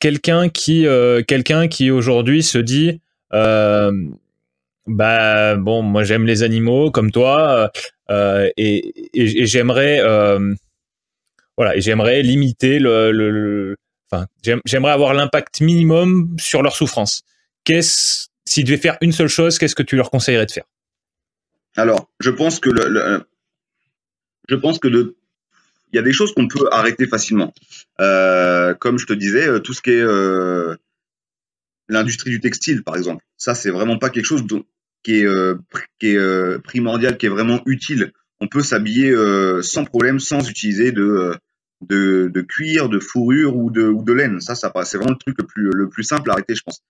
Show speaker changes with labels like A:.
A: quelqu'un qui, euh, qui aujourd'hui se dit, euh, bah bon, moi j'aime les animaux comme toi, euh, et, j'aimerais, voilà, j'aimerais limiter le, enfin, j'aimerais avoir l'impact minimum sur leur souffrance. Qu'est-ce, s'ils devaient faire une seule chose, qu'est-ce que tu leur conseillerais de faire
B: Alors, je pense que le, je pense que le il y a des choses qu'on peut arrêter facilement. Euh, comme je te disais, euh, tout ce qui est euh, l'industrie du textile, par exemple, ça, c'est vraiment pas quelque chose qui est, est primordial, qui est vraiment utile. On peut s'habiller sans problème, sans utiliser de, de, cuir, de fourrure ou de, ou de laine. Ça, ça c'est vraiment le truc le plus simple à arrêter, je pense.